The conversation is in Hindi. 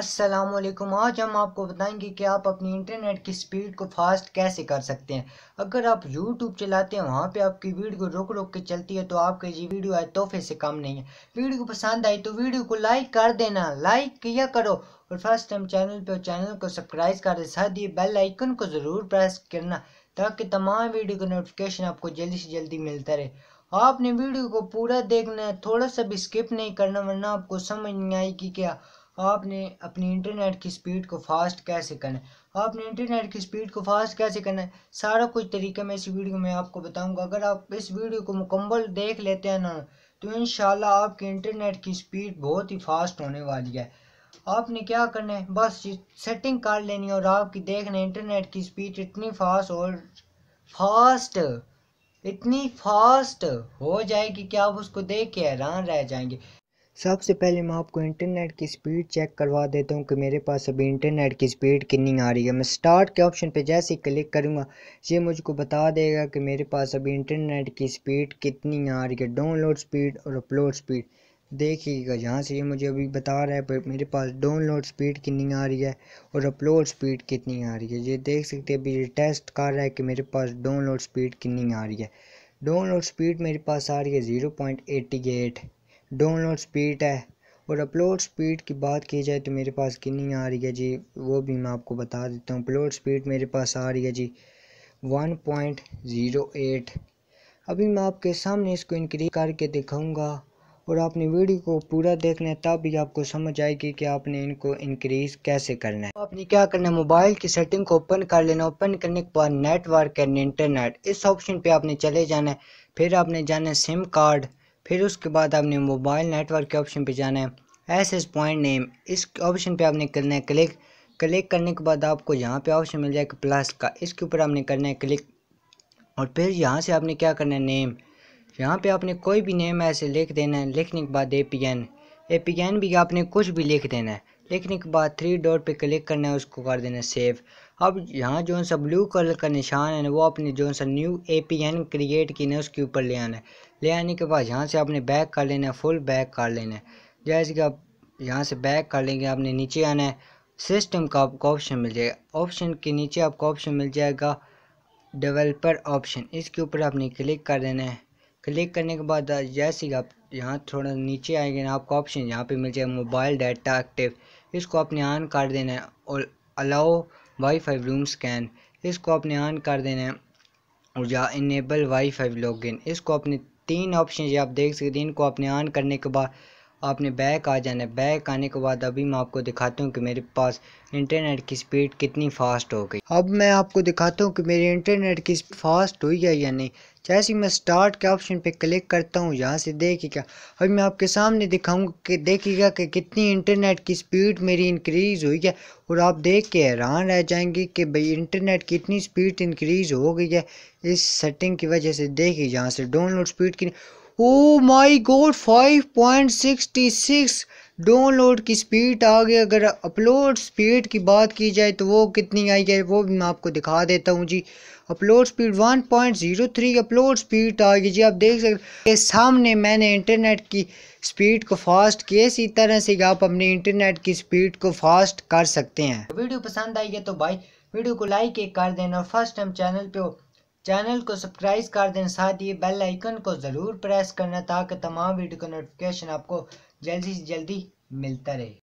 असलम आज हम आपको बताएंगे कि आप अपनी इंटरनेट की स्पीड को फास्ट कैसे कर सकते हैं अगर आप YouTube चलाते हैं वहाँ पे आपकी वीडियो रुक रुक के चलती है तो आपके ये वीडियो आए तोहफे से कम नहीं है वीडियो पसंद आई तो वीडियो को लाइक कर देना लाइक किया करो और फर्स्ट टाइम चैनल पे चैनल को सब्सक्राइब कर साथ ही बेल आइकन को ज़रूर प्रेस करना ताकि तमाम वीडियो का नोटिफिकेशन आपको जल्दी से जल्दी मिलता रहे आपने वीडियो को पूरा देखना है थोड़ा सा भी स्किप नहीं करना वरना आपको समझ नहीं आएगी क्या आपने अपनी इंटरनेट की स्पीड को फास्ट कैसे करना है आपने इंटरनेट की स्पीड को फास्ट कैसे करना है सारा कुछ तरीके मैं इस वीडियो में आपको बताऊंगा अगर आप इस वीडियो को मुकम्मल देख लेते हैं ना तो इन आपकी इंटरनेट की स्पीड बहुत ही फास्ट होने वाली है आपने क्या करना है बस सेटिंग कर लेनी है और आपकी देखना इंटरनेट की स्पीड इतनी फास्ट और फास्ट इतनी फास्ट हो जाएगी कि आप उसको देख के हैरान रह जाएंगे सबसे पहले मैं आपको इंटरनेट की स्पीड चेक करवा देता हूँ कि मेरे पास अभी इंटरनेट की स्पीड कितनी आ रही है मैं स्टार्ट के ऑप्शन पे जैसे ही क्लिक करूँगा ये मुझको बता देगा कि मेरे पास अभी इंटरनेट की स्पीड कितनी आ रही है डाउनलोड स्पीड और अपलोड स्पीड देखिएगा जहाँ से ये मुझे अभी बता रहा है पर मेरे पास डाउनलोड स्पीड कितनी आ रही है और अपलोड स्पीड कितनी आ रही है ये देख सकते हैं अभी ये टेस्ट कर रहा है कि मेरे पास डाउनलोड स्पीड कितनी आ रही है डाउनलोड स्पीड मेरे पास आ रही है zero point eighty eight download speed है और अपलोड स्पीड की बात की जाए तो मेरे पास कितनी आ रही है जी वो भी मैं आपको बता देता हूँ अपलोड स्पीड मेरे पास आ रही है जी वन पॉइंट ज़ीरो एट अभी मैं आपके सामने इसको इनक्रीज करके दिखाऊंगा और आपने वीडियो को पूरा देखना है तब भी आपको समझ आएगी कि आपने इनको इंक्रीज कैसे करना है आपने क्या करना है मोबाइल की सेटिंग को ओपन कर लेना ओपन करने के बाद नेटवर्क एंड इंटरनेट इस ऑप्शन पे आपने चले जाना है फिर आपने जाना है सिम कार्ड फिर उसके बाद आपने मोबाइल नेटवर्क के ऑप्शन पे जाना है एस एस पॉइंट नेम इस ऑप्शन पे आपने करना है क्लिक क्लिक करने के बाद आपको यहाँ पे ऑप्शन मिल जाएगा प्लस का इसके ऊपर आपने करना है क्लिक और फिर यहाँ से आपने क्या करना है नेम यहाँ पे आपने कोई भी नेम ऐसे लिख देना है लिखने के बाद A P N A P N भी आपने कुछ भी लिख देना है लिखने के बाद थ्री डॉट पे क्लिक करना है उसको कर देना सेव अब यहाँ जो सा ब्लू कलर का निशान है ना वो अपने जो सा new A P N create की ना उसके ऊपर ले आना है ले आने के बाद यहाँ से आपने बैक कर लेना है फुल बैक कर लेना है जैसे कि आप यहाँ से बैक कर लेंगे आपने नीचे आना है सिस्टम का आपको ऑप्शन मिल जाएगा ऑप्शन के नीचे आपको ऑप्शन मिल जाएगा डेवलपर ऑप्शन इसके ऊपर आपने क्लिक कर देना है क्लिक करने के बाद जैसे ही आप यहाँ थोड़ा नीचे आएंगे ना आपको ऑप्शन यहाँ पे मिल जाएगा मोबाइल डाटा एक्टिव इसको अपने ऑन कर देना है और अलाउ वाईफाई रूम स्कैन इसको अपने ऑन कर देना है और या इनेबल वाईफाई लॉगिन इसको अपने तीन ऑप्शन आप देख सकते हैं इनको अपने ऑन करने के बाद आपने बैक आ जाना है बैक आने के बाद अभी मैं आपको दिखाता हूँ कि मेरे पास इंटरनेट की स्पीड कितनी फास्ट हो गई अब मैं आपको दिखाता हूँ कि मेरी इंटरनेट की फास्ट हुई है या नहीं जैसे मैं स्टार्ट के ऑप्शन पे क्लिक करता हूँ यहाँ से देखिएगा अभी मैं आपके सामने दिखाऊंगा कि देखिएगा कि कितनी इंटरनेट की स्पीड मेरी इंक्रीज़ हुई है और आप देख के हैरान रह जाएंगे कि भाई इंटरनेट की इतनी स्पीड इंक्रीज़ हो गई है इस सेटिंग की वजह से देखिए यहाँ से डाउनलोड स्पीड की ओ माय गॉड 5.66 डाउनलोड की स्पीड आ गई अगर अपलोड स्पीड की बात की जाए तो वो कितनी आई है वो भी मैं आपको दिखा देता हूँ जी अपलोड स्पीड 1.03 अपलोड स्पीड आ गई जी आप देख सकते सामने मैंने इंटरनेट की स्पीड को फास्ट किया इसी तरह से आप अपने इंटरनेट की स्पीड को फास्ट कर सकते हैं वीडियो पसंद आई है तो भाई वीडियो को लाइक कर देना फर्स्ट टाइम चैनल पे हो चैनल को सब्सक्राइब कर दें साथ ही बेल आइकन को ज़रूर प्रेस करना ताकि तमाम वीडियो का नोटिफिकेशन आपको जल्दी से जल्दी मिलता रहे